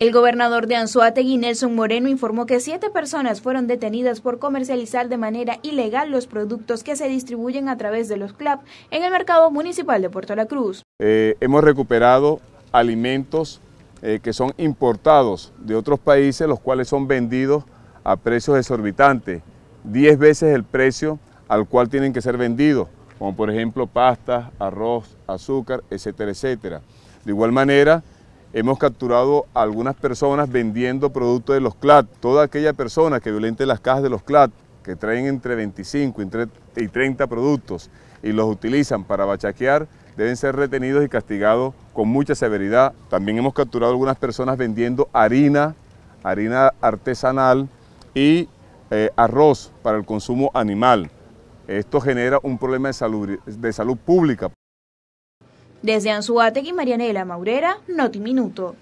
El gobernador de Anzuategui, Nelson Moreno, informó que siete personas fueron detenidas por comercializar de manera ilegal los productos que se distribuyen a través de los CLAP en el mercado municipal de Puerto La Cruz. Eh, hemos recuperado alimentos eh, que son importados de otros países, los cuales son vendidos a precios exorbitantes, diez veces el precio al cual tienen que ser vendidos, como por ejemplo pasta arroz, azúcar, etcétera, etcétera. De igual manera, hemos capturado a algunas personas vendiendo productos de los CLAT. Toda aquella persona que violente las cajas de los CLAT, que traen entre 25 y 30 productos y los utilizan para bachaquear, deben ser retenidos y castigados con mucha severidad. También hemos capturado a algunas personas vendiendo harina, harina artesanal y eh, arroz para el consumo animal. Esto genera un problema de salud pública. Desde Anzuategui, Marianela Maurera, Notiminuto.